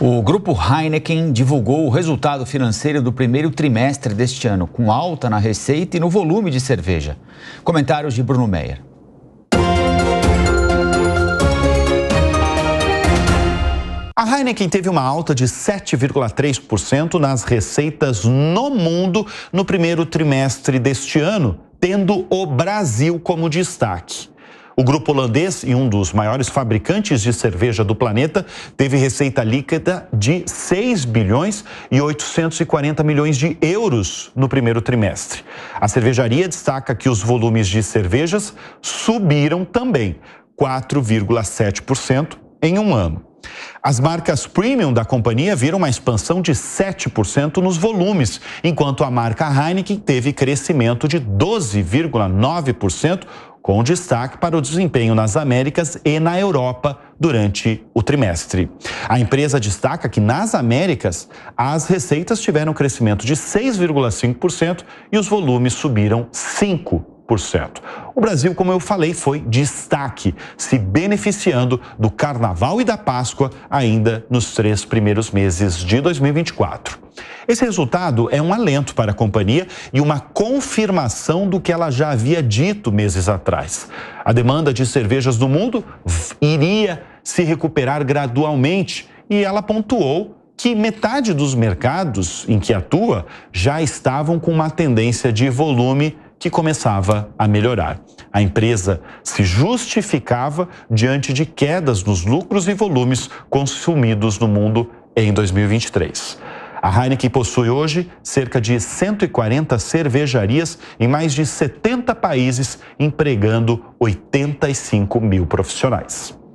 O grupo Heineken divulgou o resultado financeiro do primeiro trimestre deste ano, com alta na receita e no volume de cerveja. Comentários de Bruno Meyer. A Heineken teve uma alta de 7,3% nas receitas no mundo no primeiro trimestre deste ano, tendo o Brasil como destaque. O grupo holandês e um dos maiores fabricantes de cerveja do planeta teve receita líquida de 6 bilhões e 840 milhões de euros no primeiro trimestre. A cervejaria destaca que os volumes de cervejas subiram também, 4,7% em um ano. As marcas premium da companhia viram uma expansão de 7% nos volumes, enquanto a marca Heineken teve crescimento de 12,9%, com destaque para o desempenho nas Américas e na Europa durante o trimestre. A empresa destaca que nas Américas as receitas tiveram um crescimento de 6,5% e os volumes subiram 5%. O Brasil, como eu falei, foi destaque, se beneficiando do Carnaval e da Páscoa ainda nos três primeiros meses de 2024. Esse resultado é um alento para a companhia e uma confirmação do que ela já havia dito meses atrás. A demanda de cervejas do mundo iria se recuperar gradualmente e ela pontuou que metade dos mercados em que atua já estavam com uma tendência de volume que começava a melhorar. A empresa se justificava diante de quedas nos lucros e volumes consumidos no mundo em 2023. A Heineken possui hoje cerca de 140 cervejarias em mais de 70 países, empregando 85 mil profissionais.